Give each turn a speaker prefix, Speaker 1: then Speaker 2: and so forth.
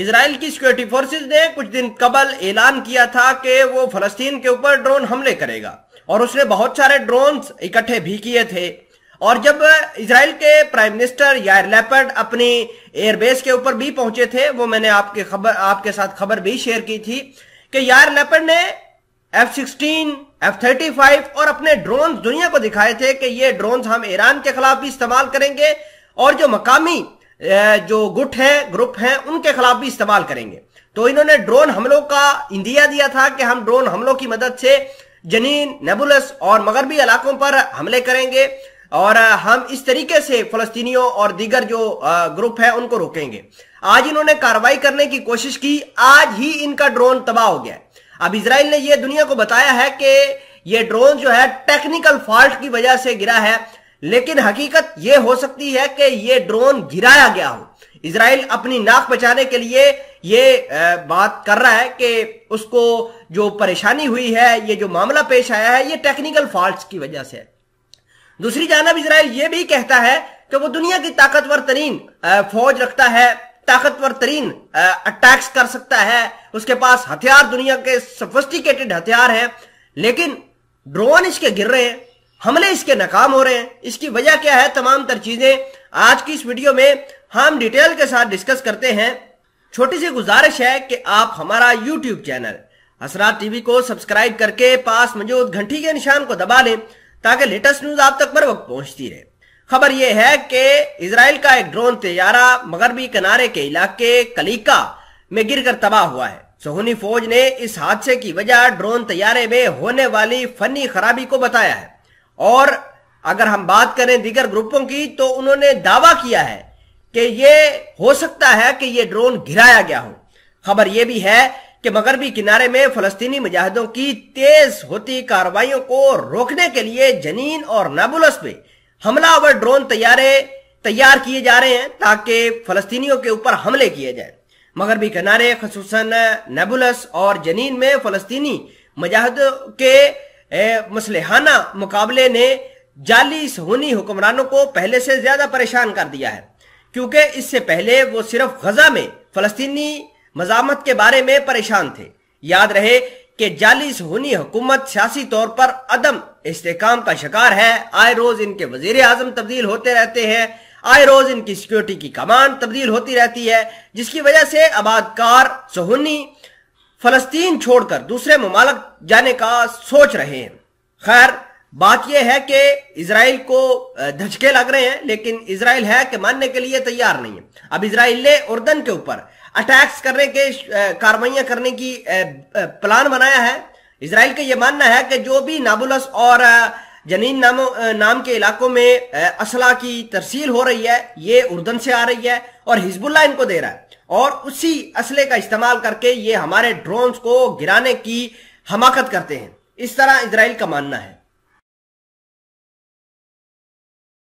Speaker 1: Israel की security forces ने कुछ दिन कबल ऐलान किया था कि वो फलस्तीन के ऊपर ड्रोन हमले करेगा और उसने बहुत सारे ड्रोन इकट्ठे भी किए थे और जब इसराइल के प्राइम मिनिस्टर यार लेपर्ड अपनी एयरबेस के ऊपर भी पहुंचे थे वो मैंने आपके खबर आपके साथ खबर भी शेयर की थी कि यार लेपर्ड ने F sixteen F thirty five और अपने ड्रोन दुनिया को दिखाए थे कि ये ड्रोन हम ईरान के खिलाफ भी इस्तेमाल करेंगे और जो मकामी जो गुट है ग्रुप है उनके खिलाफ भी इस्तेमाल करेंगे तो इन्होंने ड्रोन हमलों का इंदिया दिया था कि हम ड्रोन हमलों की मदद से जनीन नेबुलस और मगरबी इलाकों पर हमले करेंगे और हम इस तरीके से फलस्तीनियों और दीगर जो ग्रुप है उनको रोकेंगे आज इन्होंने कार्रवाई करने की कोशिश की आज ही इनका ड्रोन तबाह हो गया अब इसराइल ने यह दुनिया को बताया है कि ये ड्रोन जो है टेक्निकल फॉल्ट की वजह से गिरा है लेकिन हकीकत यह हो सकती है कि यह ड्रोन गिराया गया हो इसराइल अपनी नाक बचाने के लिए ये बात कर रहा है कि उसको जो परेशानी हुई है ये जो मामला पेश आया है ये टेक्निकल फॉल्ट की वजह से है दूसरी जानब इसराइल ये भी कहता है कि वो दुनिया की ताकतवर तरीन फौज रखता है ताकतवर तरीन अटैक्स कर सकता है उसके पास हथियार दुनिया के सफिस्टिकेटेड हथियार हैं लेकिन ड्रोन इसके गिर रहे हैं हमले इसके नाकाम हो रहे हैं इसकी वजह क्या है तमाम तर चीजें आज की इस वीडियो में हम डिटेल के साथ डिस्कस करते हैं छोटी सी गुजारिश है कि आप हमारा यूट्यूब चैनल हसरात टीवी को सब्सक्राइब करके पास मौजूद घंटी के निशान को दबा लें ताकि लेटेस्ट न्यूज आप तक बर वक्त पहुंचती रहे खबर यह है कि इसराइल का एक ड्रोन तैयारा मगरबी किनारे के इलाके कलीका में गिरकर तबाह हुआ है सोहनी फौज ने इस हादसे की वजह ड्रोन तैयारे में होने वाली फनी खराबी को बताया है और अगर हम बात करें दीगर ग्रुपों की तो उन्होंने दावा किया है कि ये हो सकता है कि ये ड्रोन घिराया गया हो खबर यह भी है कि मगरबी किनारे में फलस्तीनी मुजाहिदों की तेज होती कार्रवाइयों को रोकने के लिए जनीन और नाबुलस हमला हमलावर ड्रोन तैयारे तैयार किए जा रहे हैं ताकि फलस्तीनियों के ऊपर हमले किए जाए मगरबी किनारे खसूस नबुलस और जनीन में फलस्तीनी मुजाहिदों के मसलहाना मुकाबले ने जाली सहूनी हुक्मरानों को पहले से ज्यादा परेशान कर दिया है क्योंकि इससे पहले वो सिर्फ गजा में फलस्तीनी मजामत के बारे में परेशान थे याद रहे कि जाली सहूनी हुकूमत सियासी तौर पर अदम इसकाम का शिकार है आए रोज इनके वजीर आजम तब्दील होते रहते हैं आए रोज इनकी सिक्योरिटी की कमान तब्दील होती रहती है जिसकी वजह से आबादकार सहूनी फलस्तीन छोड़कर दूसरे ममालक जाने का सोच रहे हैं खैर बात यह है कि इसराइल को धचके लग रहे हैं लेकिन इसराइल है कि मानने के लिए तैयार नहीं है अब इसराइल ने उर्दन के ऊपर अटैक्स करने के कार्रवाइयां करने की प्लान बनाया है इसराइल का यह मानना है कि जो भी नाबुलस और जनीन नाम नाम के इलाकों में असला की तरसील हो रही है ये उर्दन से आ रही है और हिजबुल्ला इनको दे रहा है और उसी असले का इस्तेमाल करके ये हमारे ड्रोन्स को गिराने की हमाकत करते हैं इस तरह इसराइल का मानना है